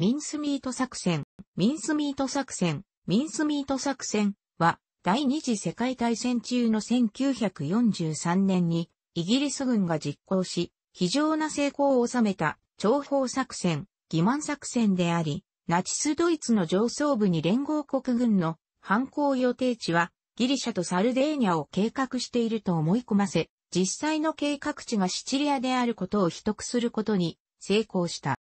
ミンスミート作戦、ミンスミート作戦、ミンスミート作戦は、第二次世界大戦中の1943年に、イギリス軍が実行し、非常な成功を収めた、諜報作戦、欺瞞作戦であり、ナチスドイツの上層部に連合国軍の犯行予定地は、ギリシャとサルデーニャを計画していると思い込ませ、実際の計画地がシチリアであることを秘匿することに成功した。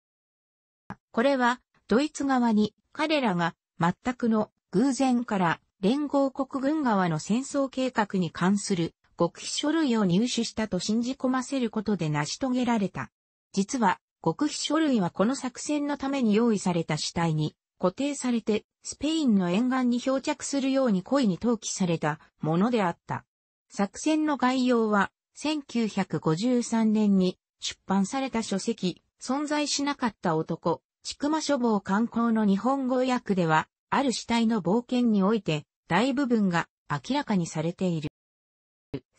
これは、ドイツ側に彼らが全くの偶然から連合国軍側の戦争計画に関する極秘書類を入手したと信じ込ませることで成し遂げられた。実は、極秘書類はこの作戦のために用意された死体に固定されて、スペインの沿岸に漂着するように故意に投棄されたものであった。作戦の概要は、1953年に出版された書籍、存在しなかった男、ちくま書房観光の日本語訳では、ある死体の冒険において、大部分が明らかにされている。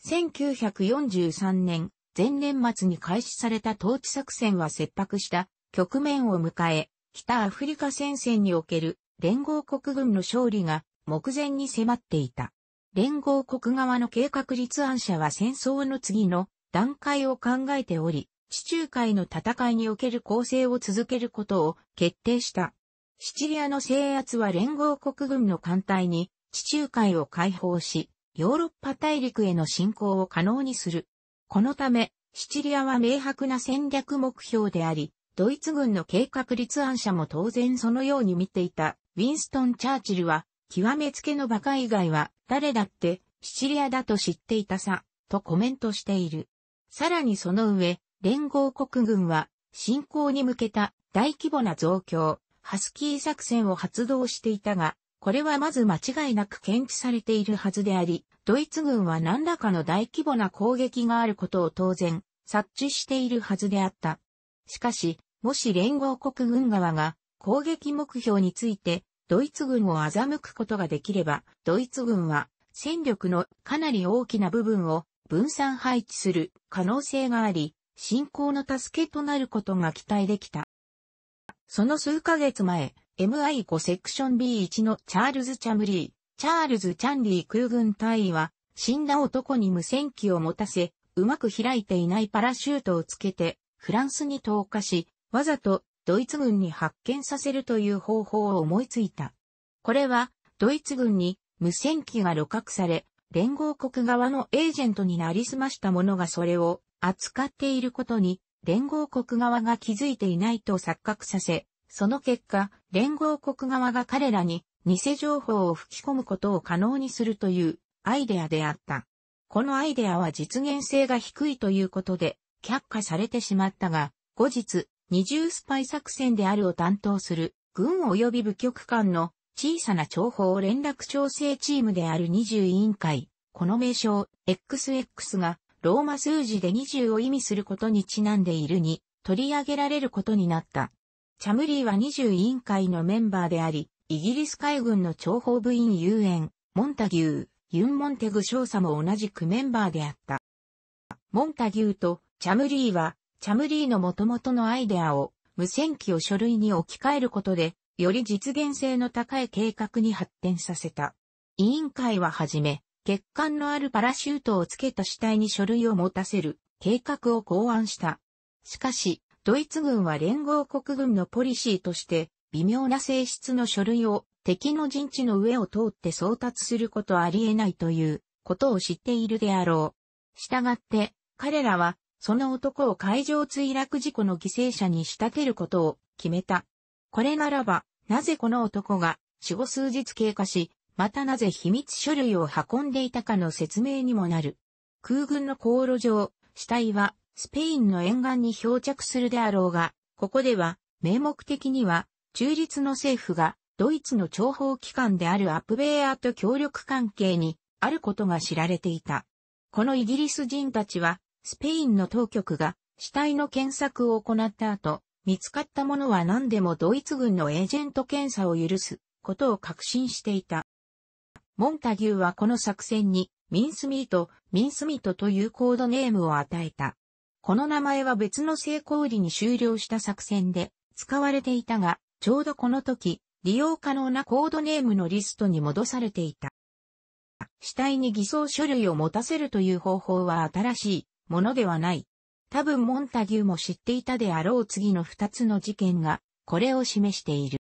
1943年、前年末に開始された統治作戦は切迫した局面を迎え、北アフリカ戦線における連合国軍の勝利が目前に迫っていた。連合国側の計画立案者は戦争の次の段階を考えており、地中海の戦いにおける攻勢を続けることを決定した。シチリアの制圧は連合国軍の艦隊に地中海を解放し、ヨーロッパ大陸への侵攻を可能にする。このため、シチリアは明白な戦略目標であり、ドイツ軍の計画立案者も当然そのように見ていた。ウィンストン・チャーチルは、極めつけの馬鹿以外は誰だってシチリアだと知っていたさ、とコメントしている。さらにその上、連合国軍は侵攻に向けた大規模な増強、ハスキー作戦を発動していたが、これはまず間違いなく検知されているはずであり、ドイツ軍は何らかの大規模な攻撃があることを当然、察知しているはずであった。しかし、もし連合国軍側が攻撃目標についてドイツ軍を欺くことができれば、ドイツ軍は戦力のかなり大きな部分を分散配置する可能性があり、信仰の助けとなることが期待できた。その数ヶ月前、MI5 セクション B1 のチャールズ・チャムリー、チャールズ・チャンリー空軍隊員は、死んだ男に無線機を持たせ、うまく開いていないパラシュートをつけて、フランスに投下し、わざとドイツ軍に発見させるという方法を思いついた。これは、ドイツ軍に無線機が露獲され、連合国側のエージェントになりすました者がそれを扱っていることに連合国側が気づいていないと錯覚させ、その結果、連合国側が彼らに偽情報を吹き込むことを可能にするというアイデアであった。このアイデアは実現性が低いということで却下されてしまったが、後日、二重スパイ作戦であるを担当する軍及び部局間の小さな情報連絡調整チームである二重委員会、この名称 XX がローマ数字で20を意味することにちなんでいるに取り上げられることになった。チャムリーは20委員会のメンバーであり、イギリス海軍の諜報部員遊園、モンタギュー、ユン・モンテグ少佐も同じくメンバーであった。モンタギューとチャムリーは、チャムリーの元々のアイデアを無線機を書類に置き換えることで、より実現性の高い計画に発展させた。委員会ははじめ、血管のあるパラシュートをつけた死体に書類を持たせる計画を考案した。しかし、ドイツ軍は連合国軍のポリシーとして、微妙な性質の書類を敵の陣地の上を通って送達することはありえないということを知っているであろう。従って、彼らは、その男を海上墜落事故の犠牲者に仕立てることを決めた。これならば、なぜこの男が、死後数日経過し、またなぜ秘密書類を運んでいたかの説明にもなる。空軍の航路上、死体はスペインの沿岸に漂着するであろうが、ここでは名目的には中立の政府がドイツの諜報機関であるアップベアと協力関係にあることが知られていた。このイギリス人たちはスペインの当局が死体の検索を行った後、見つかったものは何でもドイツ軍のエージェント検査を許すことを確信していた。モンタギューはこの作戦に、ミンスミート、ミンスミートというコードネームを与えた。この名前は別の成功裏に終了した作戦で使われていたが、ちょうどこの時、利用可能なコードネームのリストに戻されていた。死体に偽装書類を持たせるという方法は新しいものではない。多分モンタギューも知っていたであろう次の二つの事件が、これを示している。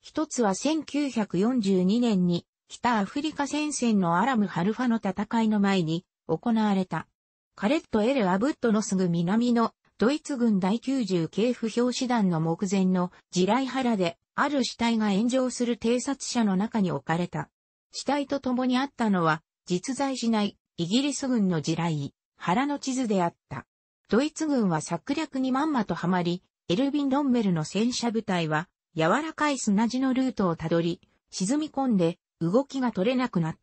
一つは1942年に北アフリカ戦線のアラムハルファの戦いの前に行われた。カレット・エル・アブットのすぐ南のドイツ軍第90系不評師団の目前の地雷原である死体が炎上する偵察者の中に置かれた。死体と共にあったのは実在しないイギリス軍の地雷原の地図であった。ドイツ軍は策略にまんまとはまり、エルビン・ロンメルの戦車部隊は柔らかい砂地のルートをたどり、沈み込んで動きが取れなくなっ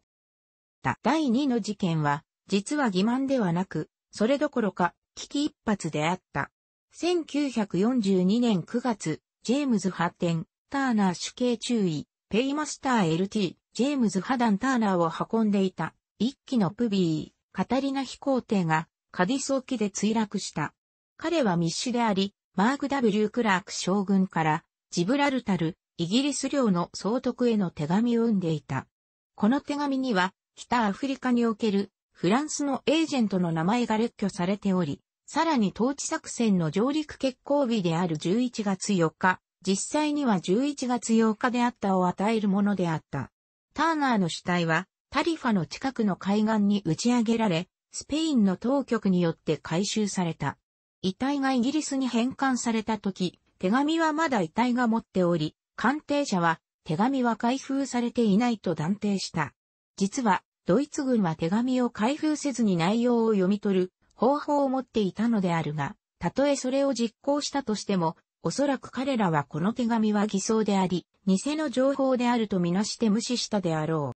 た。第2の事件は、実は欺瞞ではなく、それどころか、危機一髪であった。1942年9月、ジェームズハッテン、ターナー主刑注意、ペイマスター LT、ジェームズハダン・ターナーを運んでいた、一機のプビー、カタリナ飛行艇が、カディス沖で墜落した。彼は密使であり、マーク・ W・ クラーク将軍から、ジブラルタル、イギリス領の総督への手紙を生んでいた。この手紙には、北アフリカにおけるフランスのエージェントの名前が列挙されており、さらに統治作戦の上陸決行日である11月4日、実際には11月8日であったを与えるものであった。ターナーの死体は、タリファの近くの海岸に打ち上げられ、スペインの当局によって回収された。遺体がイギリスに返還された時、手紙はまだ遺体が持っており、鑑定者は、手紙は開封されていないと断定した。実は、ドイツ軍は手紙を開封せずに内容を読み取る方法を持っていたのであるが、たとえそれを実行したとしても、おそらく彼らはこの手紙は偽装であり、偽の情報であるとみなして無視したであろ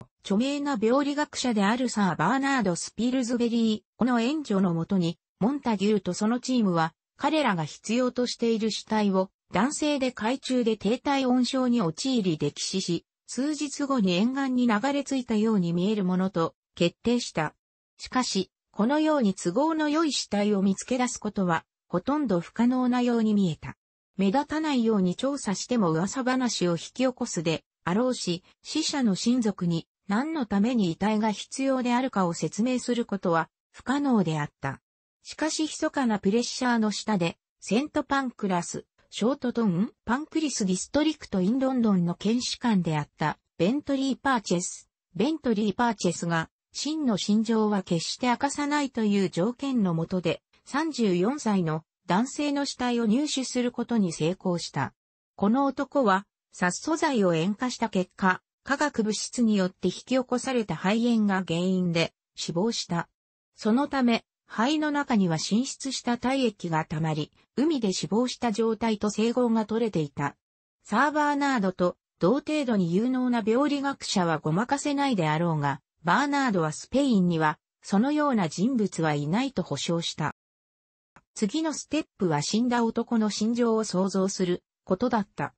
う。著名な病理学者であるサー・バーナード・スピルズベリーの援助のもとに、モンタギューとそのチームは、彼らが必要としている主体を男性で海中で低体温症に陥り溺死し、数日後に沿岸に流れ着いたように見えるものと決定した。しかし、このように都合の良い死体を見つけ出すことは、ほとんど不可能なように見えた。目立たないように調査しても噂話を引き起こすで、あろうし、死者の親族に何のために遺体が必要であるかを説明することは不可能であった。しかし密かなプレッシャーの下で、セントパンクラス、ショートトン、パンクリスディストリクトインロンドンの検視官であったベントリー・パーチェス。ベントリー・パーチェスが、真の心情は決して明かさないという条件のもとで、34歳の男性の死体を入手することに成功した。この男は、殺素剤を塩化した結果、化学物質によって引き起こされた肺炎が原因で死亡した。そのため、肺の中には浸出した体液が溜まり、海で死亡した状態と整合が取れていた。サーバーナードと同程度に有能な病理学者はごまかせないであろうが、バーナードはスペインには、そのような人物はいないと保証した。次のステップは死んだ男の心情を想像することだった。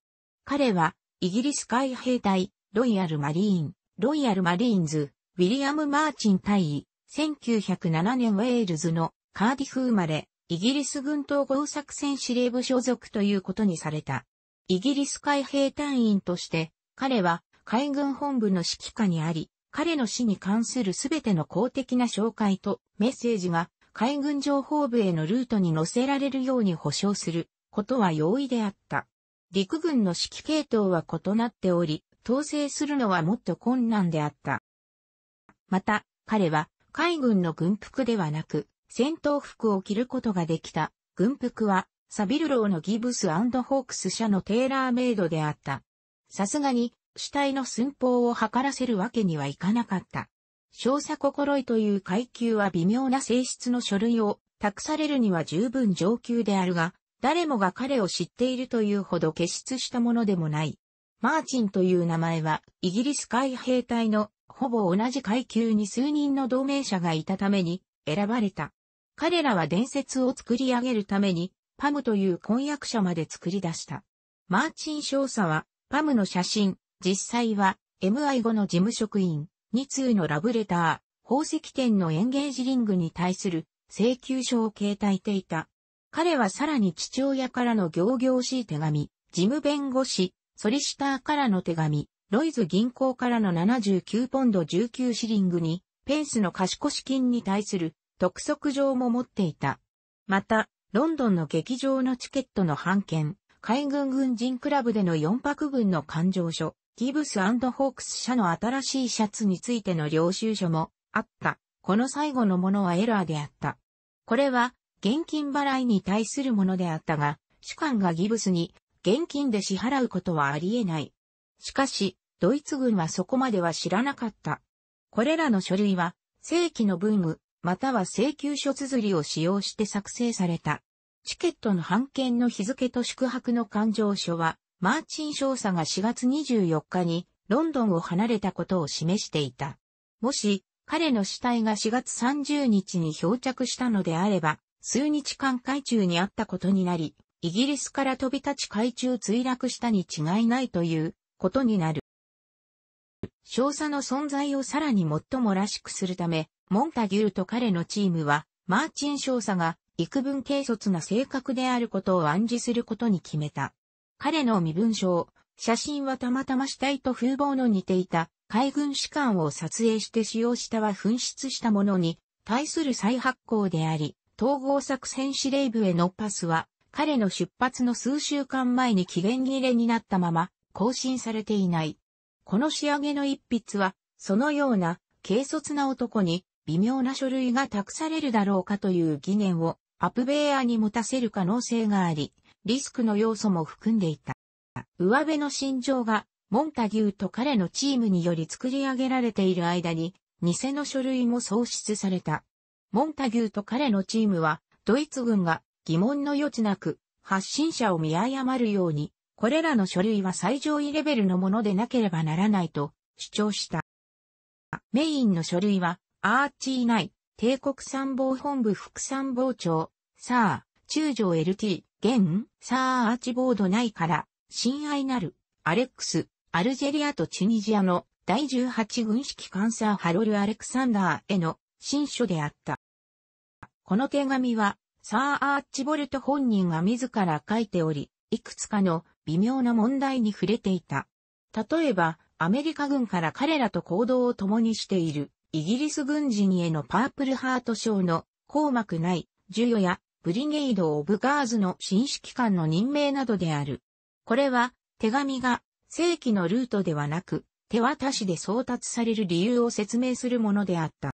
彼は、イギリス海兵隊、ロイヤルマリーン、ロイヤルマリーンズ、ウィリアム・マーチン大尉、1907年ウェールズのカーディフ生まれ、イギリス軍統合作戦司令部所属ということにされた。イギリス海兵隊員として、彼は海軍本部の指揮下にあり、彼の死に関するすべての公的な紹介とメッセージが海軍情報部へのルートに載せられるように保証することは容易であった。陸軍の指揮系統は異なっており、統制するのはもっと困難であった。また、彼は海軍の軍服ではなく、戦闘服を着ることができた。軍服は、サビルローのギブスホークス社のテーラーメイドであった。さすがに、主体の寸法を測らせるわけにはいかなかった。少佐心得という階級は微妙な性質の書類を託されるには十分上級であるが、誰もが彼を知っているというほど傑出したものでもない。マーチンという名前は、イギリス海兵隊のほぼ同じ階級に数人の同盟者がいたために選ばれた。彼らは伝説を作り上げるために、パムという婚約者まで作り出した。マーチン少佐は、パムの写真、実際は、MI5 の事務職員、2通のラブレター、宝石店のエンゲージリングに対する請求書を携帯ていた。彼はさらに父親からの行々しい手紙、事務弁護士、ソリシターからの手紙、ロイズ銀行からの79ポンド19シリングに、ペンスの貸越金に対する特則状も持っていた。また、ロンドンの劇場のチケットの半券、海軍軍人クラブでの4泊分の勘定書、ギブスホークス社の新しいシャツについての領収書もあった。この最後のものはエラーであった。これは現金払いに対するものであったが、主管がギブスに現金で支払うことはあり得ない。しかし、ドイツ軍はそこまでは知らなかった。これらの書類は、正規の文具、または請求書綴りを使用して作成された。チケットの判件の日付と宿泊の勘定書は、マーチン少佐が4月24日にロンドンを離れたことを示していた。もし、彼の死体が4月30日に漂着したのであれば、数日間海中にあったことになり、イギリスから飛び立ち海中墜落したに違いないということになる。少佐の存在をさらに最もらしくするため、モンタギューと彼のチームは、マーチン少佐が幾分軽率な性格であることを暗示することに決めた。彼の身分証、写真はたまたま死体と風貌の似ていた海軍士官を撮影して使用したは紛失したものに対する再発行であり、統合作戦司令部へのパスは彼の出発の数週間前に期限切れになったまま更新されていない。この仕上げの一筆は、そのような軽率な男に微妙な書類が託されるだろうかという疑念をアプベーアに持たせる可能性があり、リスクの要素も含んでいた。上辺の心情がモンタギューと彼のチームにより作り上げられている間に、偽の書類も創出された。モンタギューと彼のチームは、ドイツ軍が疑問の余地なく、発信者を見誤るように、これらの書類は最上位レベルのものでなければならないと主張した。メインの書類は、アーチー内、帝国参謀本部副参謀長、サー、中将 LT、現、サーアーチボード内から、親愛なる、アレックス、アルジェリアとチュニジアの第18軍式艦サーハロル・アレクサンダーへの新書であった。この手紙は、サー・アーチボルト本人が自ら書いており、いくつかの微妙な問題に触れていた。例えば、アメリカ軍から彼らと行動を共にしている、イギリス軍人へのパープルハート賞の、項幕内、授与や、ブリゲイド・オブ・ガーズの新指揮官の任命などである。これは、手紙が、正規のルートではなく、手渡しで送達される理由を説明するものであった。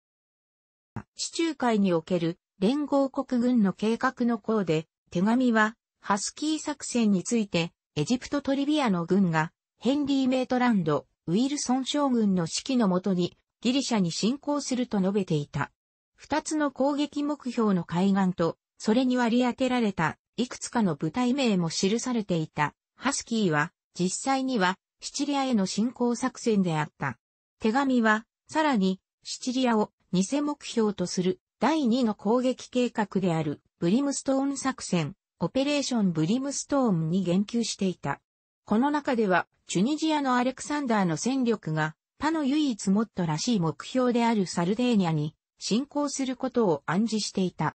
地中海における連合国軍の計画の項で、手紙は、ハスキー作戦についてエジプトトリビアの軍が、ヘンリー・メイトランド、ウィルソン将軍の指揮のもとに、ギリシャに侵攻すると述べていた。二つの攻撃目標の海岸と、それに割り当てられた、いくつかの部隊名も記されていた。ハスキーは、実際には、シチリアへの侵攻作戦であった。手紙は、さらに、シチリアを偽目標とする第2の攻撃計画であるブリムストーン作戦、オペレーションブリムストームに言及していた。この中では、チュニジアのアレクサンダーの戦力が、他の唯一もっとらしい目標であるサルデーニャに進行することを暗示していた。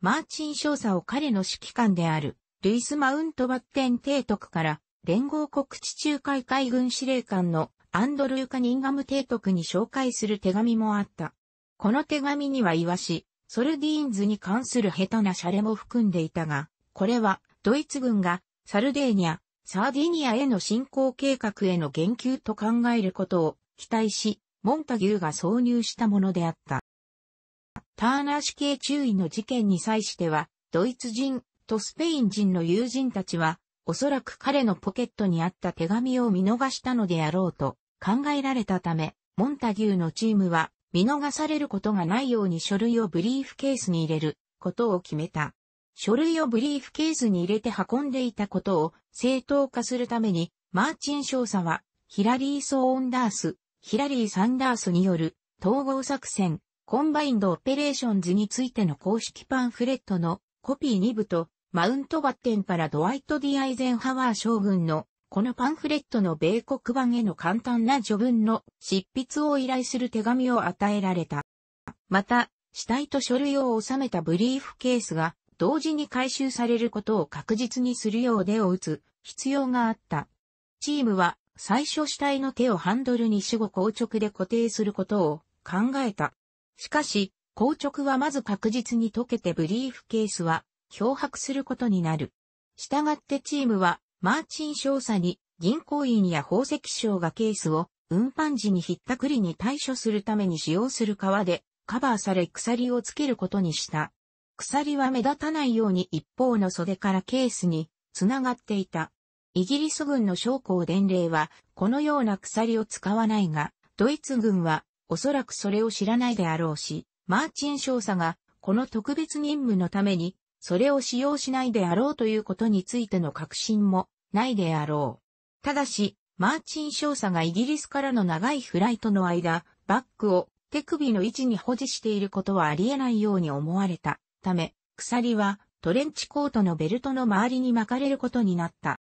マーチン少佐を彼の指揮官である、ルイス・マウントバッテン提督から、連合国地中海海軍司令官のアンドルー・カニンガム提督に紹介する手紙もあった。この手紙にはイわし、ソルディーンズに関する下手なシャレも含んでいたが、これは、ドイツ軍が、サルデーニャ、サーディニアへの侵攻計画への言及と考えることを期待し、モンタギューが挿入したものであった。ターナー死刑注意の事件に際しては、ドイツ人とスペイン人の友人たちは、おそらく彼のポケットにあった手紙を見逃したのであろうと考えられたため、モンタギューのチームは見逃されることがないように書類をブリーフケースに入れることを決めた。書類をブリーフケースに入れて運んでいたことを正当化するために、マーチン少佐は、ヒラリー・ソーンダース、ヒラリー・サンダースによる統合作戦、コンバインド・オペレーションズについての公式パンフレットのコピー2部と、マウントバッテンからドワイト・ディ・アイゼンハワー将軍の、このパンフレットの米国版への簡単な序文の執筆を依頼する手紙を与えられた。また、死体と書類を収めたブリーフケースが同時に回収されることを確実にするよう手を打つ必要があった。チームは最初主体の手をハンドルに死後硬直で固定することを考えた。しかし、硬直はまず確実に溶けてブリーフケースは漂白することになる。従ってチームはマーチン少佐に銀行員や宝石商がケースを運搬時にひったくりに対処するために使用する革でカバーされ鎖をつけることにした。鎖は目立たないように一方の袖からケースに繋がっていた。イギリス軍の将校伝令はこのような鎖を使わないが、ドイツ軍はおそらくそれを知らないであろうし、マーチン少佐がこの特別任務のためにそれを使用しないであろうということについての確信もないであろう。ただし、マーチン少佐がイギリスからの長いフライトの間、バッグを手首の位置に保持していることはありえないように思われた。ため、鎖はトレンチコートのベルトの周りに巻かれることになった。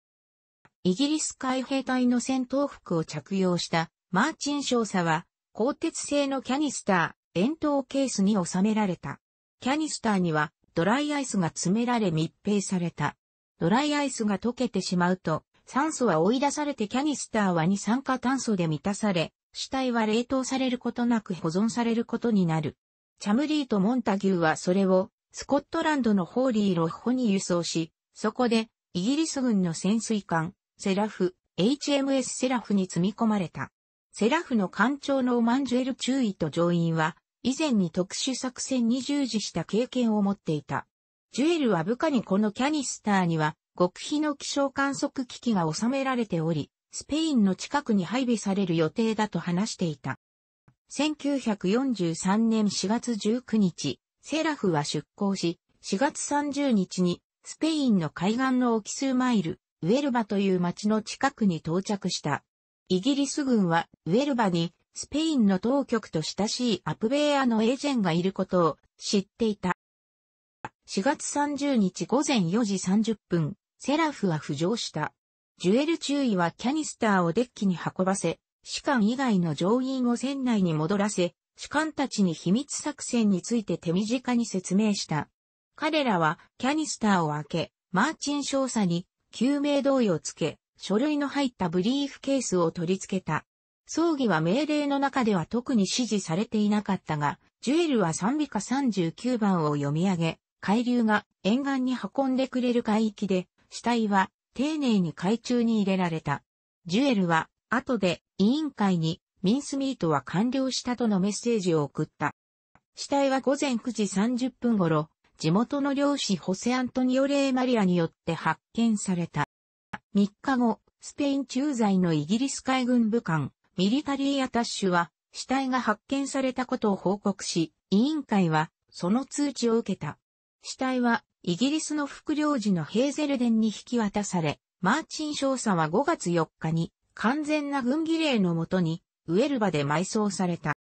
イギリス海兵隊の戦闘服を着用したマーチン少佐は、鋼鉄製のキャニスター、円筒ケースに収められた。キャニスターにはドライアイスが詰められ密閉された。ドライアイスが溶けてしまうと、酸素は追い出されてキャニスターは二酸化炭素で満たされ、死体は冷凍されることなく保存されることになる。チャムリーとモンタギューはそれをスコットランドのホーリー・ロッホに輸送し、そこで、イギリス軍の潜水艦、セラフ、HMS セラフに積み込まれた。セラフの艦長のオマンジュエル中尉と乗員は、以前に特殊作戦に従事した経験を持っていた。ジュエルは部下にこのキャニスターには、極秘の気象観測機器が収められており、スペインの近くに配備される予定だと話していた。1943年4月19日、セラフは出港し、4月30日にスペインの海岸の沖数マイル、ウェルバという町の近くに到着した。イギリス軍はウェルバにスペインの当局と親しいアプベーアのエージェンがいることを知っていた。4月30日午前4時30分、セラフは浮上した。ジュエル注意はキャニスターをデッキに運ばせ、士官以外の乗員を船内に戻らせ、士官たちに秘密作戦について手短に説明した。彼らはキャニスターを開け、マーチン少佐に救命胴衣をつけ、書類の入ったブリーフケースを取り付けた。葬儀は命令の中では特に指示されていなかったが、ジュエルは賛美歌39番を読み上げ、海流が沿岸に運んでくれる海域で、死体は丁寧に海中に入れられた。ジュエルは後で委員会にミンスミートは完了したとのメッセージを送った。死体は午前9時30分頃、地元の漁師ホセアントニオ・レー・マリアによって発見された。3日後、スペイン駐在のイギリス海軍部官、ミリタリーアタッシュは、死体が発見されたことを報告し、委員会は、その通知を受けた。死体は、イギリスの副領事のヘーゼルデンに引き渡され、マーチン少佐は5月4日に、完全な軍儀令のもとに、ウェルバで埋葬された。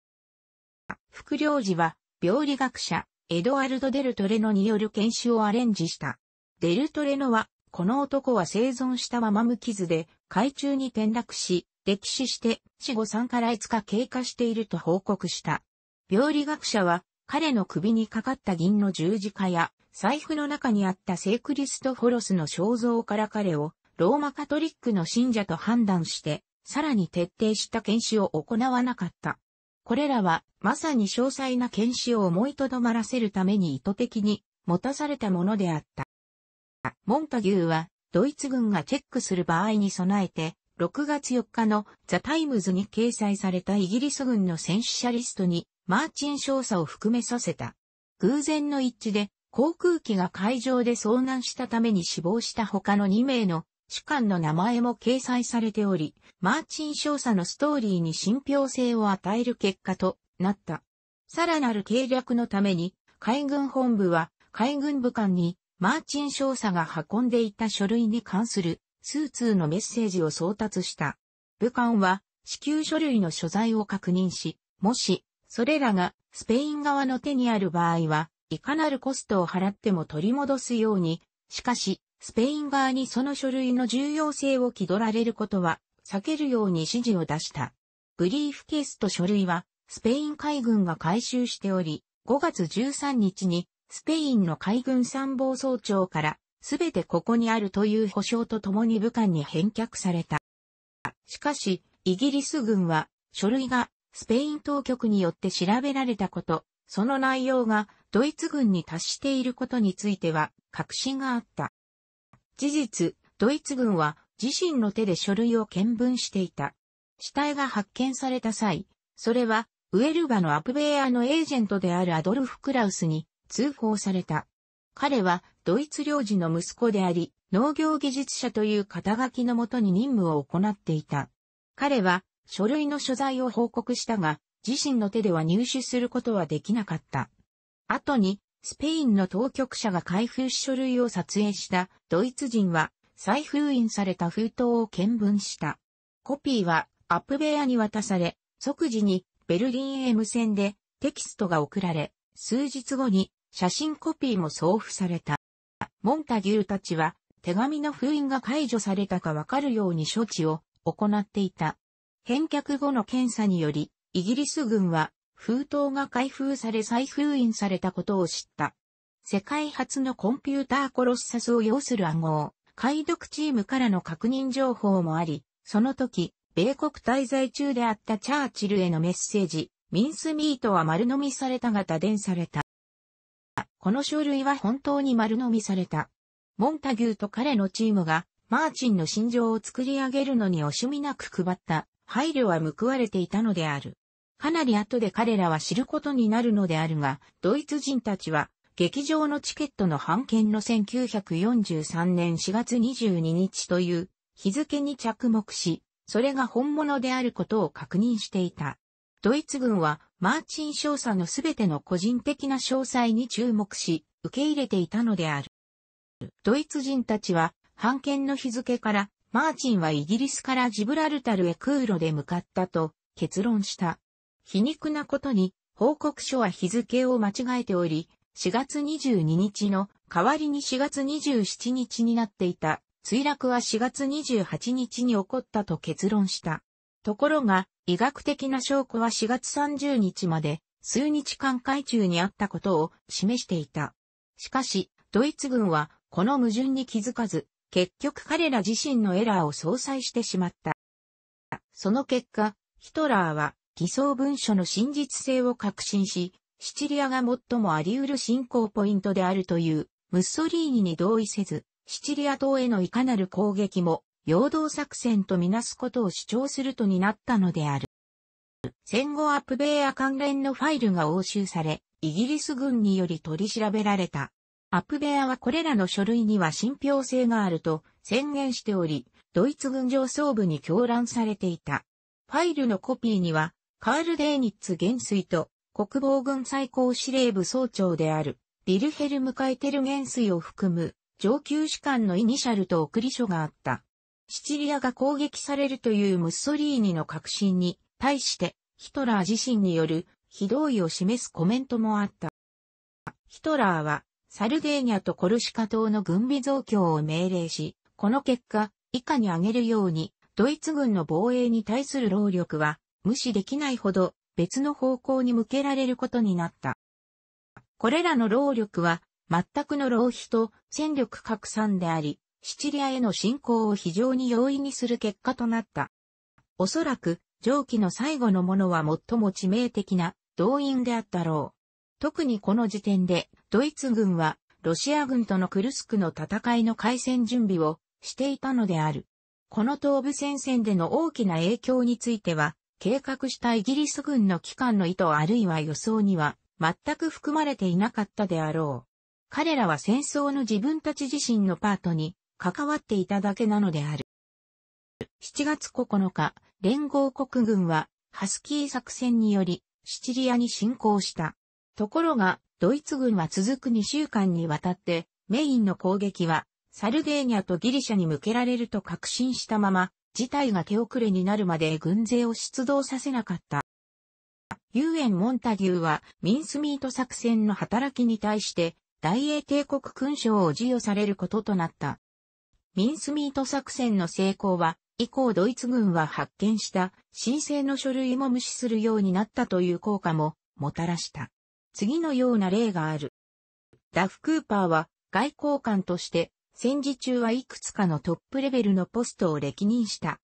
副領事は、病理学者、エドワルド・デルトレノによる研修をアレンジした。デルトレノは、この男は生存したまま無傷で、海中に転落し、歴史して死後3から5日経過していると報告した。病理学者は、彼の首にかかった銀の十字架や、財布の中にあった聖クリストフォロスの肖像から彼を、ローマカトリックの信者と判断して、さらに徹底した検視を行わなかった。これらは、まさに詳細な検視を思いとどまらせるために意図的に持たされたものであった。モンタギューは、ドイツ軍がチェックする場合に備えて、6月4日のザ・タイムズに掲載されたイギリス軍の戦死者リストに、マーチン少佐を含めさせた。偶然の一致で、航空機が海上で遭難したために死亡した他の2名の主観の名前も掲載されており、マーチン少佐のストーリーに信憑性を与える結果となった。さらなる計略のために、海軍本部は海軍部官にマーチン少佐が運んでいた書類に関する数通のメッセージを送達した。武官は支給書類の所在を確認し、もし、それらがスペイン側の手にある場合は、いかなるコストを払っても取り戻すように、しかし、スペイン側にその書類の重要性を気取られることは避けるように指示を出した。ブリーフケースと書類はスペイン海軍が回収しており、5月13日にスペインの海軍参謀総長からすべてここにあるという保証とともに武漢に返却された。しかし、イギリス軍は書類がスペイン当局によって調べられたこと、その内容がドイツ軍に達していることについては確信があった。事実、ドイツ軍は自身の手で書類を見分していた。死体が発見された際、それはウェルバのアプベーアのエージェントであるアドルフ・クラウスに通報された。彼はドイツ領事の息子であり、農業技術者という肩書きのもとに任務を行っていた。彼は書類の所在を報告したが、自身の手では入手することはできなかった。後にスペインの当局者が開封書類を撮影したドイツ人は再封印された封筒を見分した。コピーはアップベアに渡され、即時にベルリン無線でテキストが送られ、数日後に写真コピーも送付された。モンタギューたちは手紙の封印が解除されたかわかるように処置を行っていた。返却後の検査により、イギリス軍は封筒が開封され再封印されたことを知った。世界初のコンピューターコロッサスを要する暗号、解読チームからの確認情報もあり、その時、米国滞在中であったチャーチルへのメッセージ、ミンスミートは丸飲みされたが打電された。この書類は本当に丸飲みされた。モンタギューと彼のチームが、マーチンの心情を作り上げるのに惜しみなく配った、配慮は報われていたのである。かなり後で彼らは知ることになるのであるが、ドイツ人たちは、劇場のチケットの版権の1943年4月22日という日付に着目し、それが本物であることを確認していた。ドイツ軍はマーチン少佐のすべての個人的な詳細に注目し、受け入れていたのである。ドイツ人たちは、版権の日付から、マーチンはイギリスからジブラルタルへ空路で向かったと結論した。皮肉なことに、報告書は日付を間違えており、4月22日の代わりに4月27日になっていた、墜落は4月28日に起こったと結論した。ところが、医学的な証拠は4月30日まで、数日間海中にあったことを示していた。しかし、ドイツ軍は、この矛盾に気づかず、結局彼ら自身のエラーを相殺してしまった。その結果、ヒトラーは偽装文書の真実性を確信し、シチリアが最もあり得る進行ポイントであるというムッソリーニに同意せず、シチリア島へのいかなる攻撃も、陽動作戦とみなすことを主張するとになったのである。戦後アップベア関連のファイルが押収され、イギリス軍により取り調べられた。アップベアはこれらの書類には信憑性があると宣言しており、ドイツ軍上層部に狂乱されていた。ファイルのコピーには、カール・デーニッツ元帥と国防軍最高司令部総長であるビルヘルム・カイテル元帥を含む上級士官のイニシャルと送り書があった。シチリアが攻撃されるというムッソリーニの確信に対してヒトラー自身による非同意を示すコメントもあった。ヒトラーはサルデーニャとコルシカ島の軍備増強を命令し、この結果、以下に挙げるように、ドイツ軍の防衛に対する労力は無視できないほど別の方向に向けられることになった。これらの労力は全くの浪費と戦力拡散であり、シチリアへの侵攻を非常に容易にする結果となった。おそらく上記の最後のものは最も致命的な動員であったろう。特にこの時点でドイツ軍はロシア軍とのクルスクの戦いの開戦準備をしていたのである。この東部戦線での大きな影響については、計画したイギリス軍の機関の意図あるいは予想には全く含まれていなかったであろう。彼らは戦争の自分たち自身のパートに関わっていただけなのである。7月9日、連合国軍はハスキー作戦によりシチリアに侵攻した。ところが、ドイツ軍は続く2週間にわたってメインの攻撃はサルデーニャとギリシャに向けられると確信したまま事態が手遅れになるまで軍勢を出動させなかった。ユーエン・モンタギューはミンスミート作戦の働きに対して大英帝国勲章を授与されることとなった。ミンスミート作戦の成功は以降ドイツ軍は発見した申請の書類も無視するようになったという効果ももたらした。次のような例がある。ダフ・クーパーは外交官として戦時中はいくつかのトップレベルのポストを歴任した。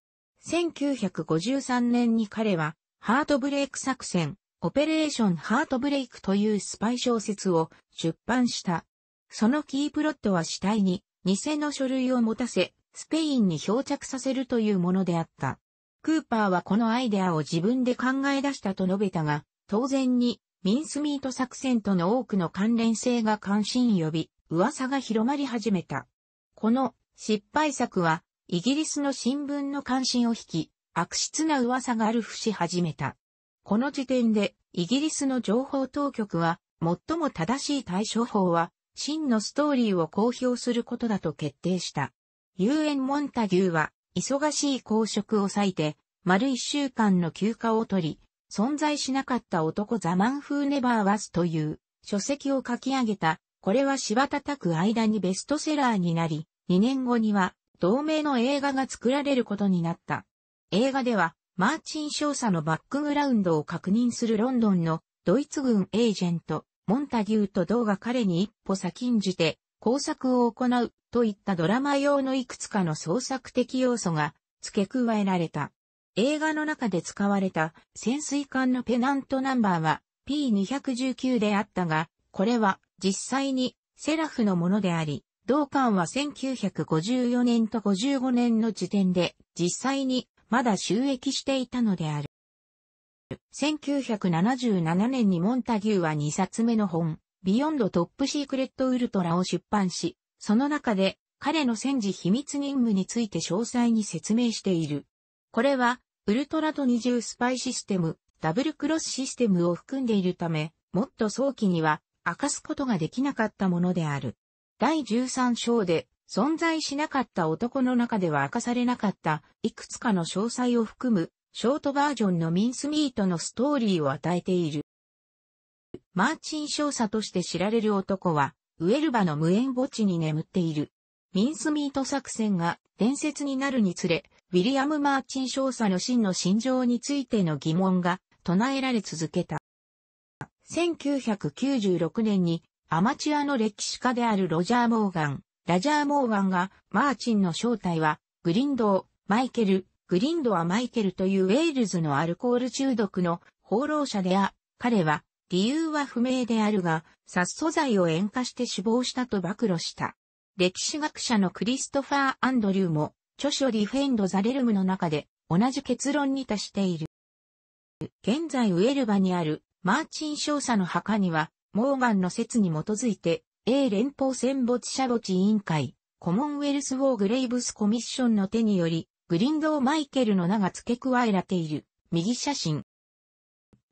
1953年に彼は、ハートブレイク作戦、オペレーションハートブレイクというスパイ小説を出版した。そのキープロットは死体に偽の書類を持たせ、スペインに漂着させるというものであった。クーパーはこのアイデアを自分で考え出したと述べたが、当然にミンスミート作戦との多くの関連性が関心呼び、噂が広まり始めた。この失敗作はイギリスの新聞の関心を引き、悪質な噂がある節始めた。この時点でイギリスの情報当局は最も正しい対処法は真のストーリーを公表することだと決定した。遊園モンタギューは忙しい公職を割いて丸一週間の休暇を取り、存在しなかった男ザマンフーネバーワスという書籍を書き上げたこれはた叩く間にベストセラーになり、2年後には同名の映画が作られることになった。映画では、マーチン少佐のバックグラウンドを確認するロンドンのドイツ軍エージェント、モンタギューと同が彼に一歩先んじて工作を行うといったドラマ用のいくつかの創作的要素が付け加えられた。映画の中で使われた潜水艦のペナントナンバーは P219 であったが、これは実際にセラフのものであり、同館は1954年と55年の時点で実際にまだ収益していたのである。1977年にモンタギューは2冊目の本、ビヨンドトップシークレットウルトラを出版し、その中で彼の戦時秘密任務について詳細に説明している。これは、ウルトラと二重スパイシステム、ダブルクロスシステムを含んでいるため、もっと早期には明かすことができなかったものである。第13章で存在しなかった男の中では明かされなかったいくつかの詳細を含むショートバージョンのミンスミートのストーリーを与えている。マーチン少佐として知られる男はウェルバの無縁墓地に眠っている。ミンスミート作戦が伝説になるにつれ、ウィリアム・マーチン少佐の真の心情についての疑問が唱えられ続けた。1996年にアマチュアの歴史家であるロジャー・モーガン、ラジャー・モーガンが、マーチンの正体は、グリンドー、マイケル、グリンドはマイケルというウェールズのアルコール中毒の放浪者であ、彼は、理由は不明であるが、殺素剤を塩化して死亡したと暴露した。歴史学者のクリストファー・アンドリューも、著書ディフェンド・ザ・レルムの中で、同じ結論に達している。現在ウェルバにあるマーチン少佐の墓には、モーガンの説に基づいて、英連邦戦没者墓地委員会、コモンウェルス・ウォー・グレイブス・コミッションの手により、グリンドー・マイケルの名が付け加えられている、右写真。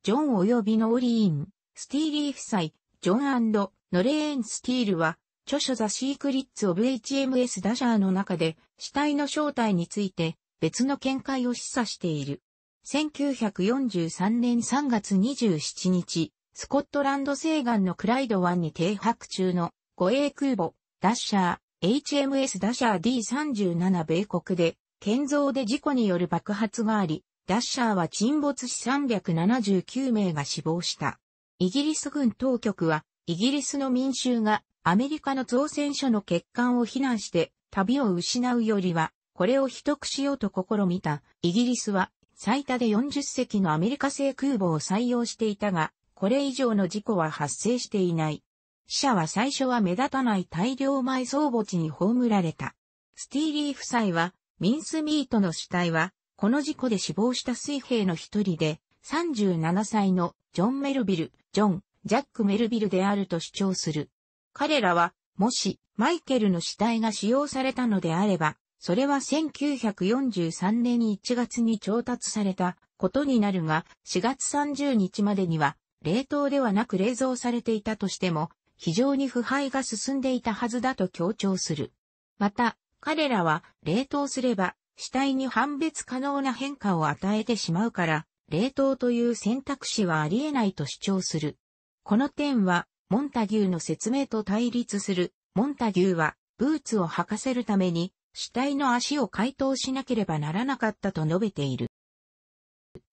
ジョン及びノーリーン、スティーリー夫妻、ジョンノレーン・スティールは、著書ザ・シークリッツ・オブ・ HMS・ ダジャーの中で、死体の正体について、別の見解を示唆している。1943年3月27日、スコットランド西岸のクライド湾に停泊中の護衛空母、ダッシャー、HMS ダッシャー D37 米国で、建造で事故による爆発があり、ダッシャーは沈没し379名が死亡した。イギリス軍当局は、イギリスの民衆がアメリカの造船所の欠陥を非難して、旅を失うよりは、これを秘匿しようと試みた。イギリスは最多で40隻のアメリカ製空母を採用していたが、これ以上の事故は発生していない。死者は最初は目立たない大量埋葬墓地に葬られた。スティーリー夫妻は、ミンスミートの死体は、この事故で死亡した水兵の一人で、37歳のジョン・メルビル、ジョン、ジャック・メルビルであると主張する。彼らは、もし、マイケルの死体が使用されたのであれば、それは1943年1月に調達されたことになるが、4月30日までには、冷凍ではなく冷蔵されていたとしても、非常に腐敗が進んでいたはずだと強調する。また、彼らは冷凍すれば死体に判別可能な変化を与えてしまうから、冷凍という選択肢はありえないと主張する。この点は、モンタギューの説明と対立する。モンタギューは、ブーツを履かせるために、死体の足を解凍しなければならなかったと述べている。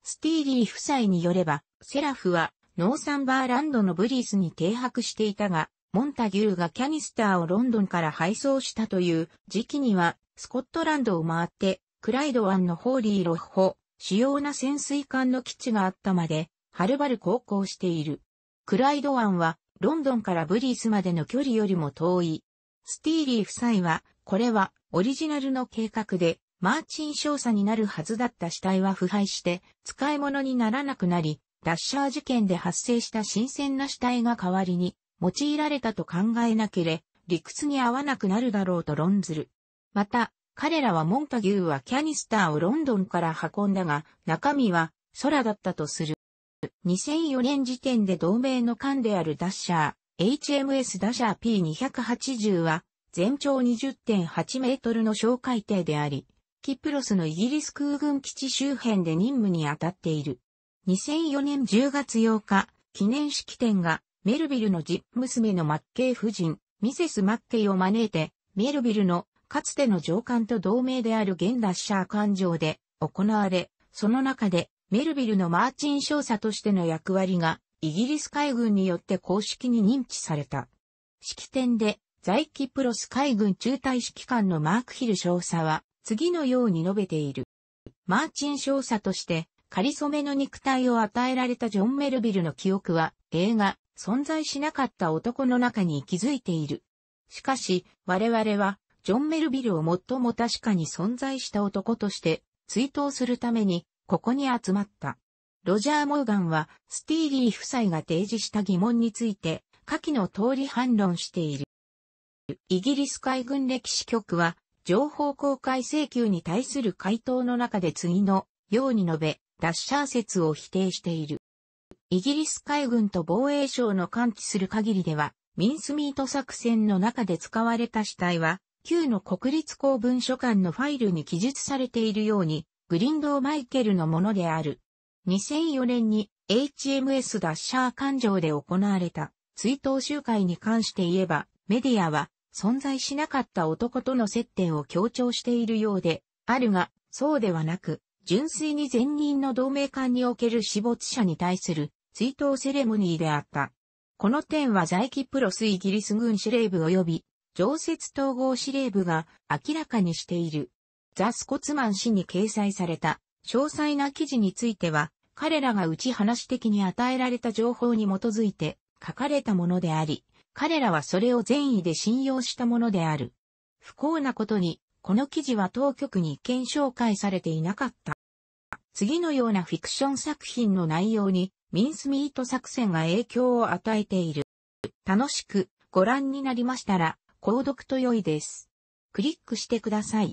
スティーリー夫妻によれば、セラフはノーサンバーランドのブリースに停泊していたが、モンタギューがキャニスターをロンドンから配送したという時期には、スコットランドを回って、クライド湾のホーリーロッホ、主要な潜水艦の基地があったまで、はるばる航行している。クライド湾は、ロンドンからブリースまでの距離よりも遠い。スティーリー夫妻は、これはオリジナルの計画で、マーチン少佐になるはずだった死体は腐敗して、使い物にならなくなり、ダッシャー事件で発生した新鮮な死体が代わりに、用いられたと考えなけれ、理屈に合わなくなるだろうと論ずる。また、彼らはモンタギューはキャニスターをロンドンから運んだが、中身は空だったとする。2004年時点で同盟の艦であるダッシャー、HMS ダッシャー P280 は、全長20.8メートルの小海艇であり、キプロスのイギリス空軍基地周辺で任務に当たっている。2004年10月8日、記念式典がメルビルの実娘のマッケイ夫人、ミセス・マッケイを招いて、メルビルのかつての上官と同盟であるゲンラッシャー艦上で行われ、その中でメルビルのマーチン少佐としての役割がイギリス海軍によって公式に認知された。式典で在キプロス海軍中隊指揮官のマークヒル少佐は、次のように述べている。マーチン少佐として、仮染めの肉体を与えられたジョン・メルビルの記憶は、映画、存在しなかった男の中に息づいている。しかし、我々は、ジョン・メルビルを最も確かに存在した男として、追悼するために、ここに集まった。ロジャー・モーガンは、スティーリー夫妻が提示した疑問について、下記の通り反論している。イギリス海軍歴史局は、情報公開請求に対する回答の中で次のように述べ、ダッシャー説を否定している。イギリス海軍と防衛省の関知する限りでは、ミンスミート作戦の中で使われた死体は、旧の国立公文書館のファイルに記述されているように、グリンドー・マイケルのものである。2004年に HMS ダッシャー艦上で行われた追悼集会に関して言えば、メディアは存在しなかった男との接点を強調しているようで、あるが、そうではなく、純粋に前任の同盟間における死没者に対する追悼セレモニーであった。この点は在キプロスイギリス軍司令部及び常設統合司令部が明らかにしている。ザ・スコツマン氏に掲載された詳細な記事については、彼らが打ち話的に与えられた情報に基づいて書かれたものであり、彼らはそれを善意で信用したものである。不幸なことに、この記事は当局に意見紹介されていなかった。次のようなフィクション作品の内容に、ミンスミート作戦が影響を与えている。楽しくご覧になりましたら、購読と良いです。クリックしてください。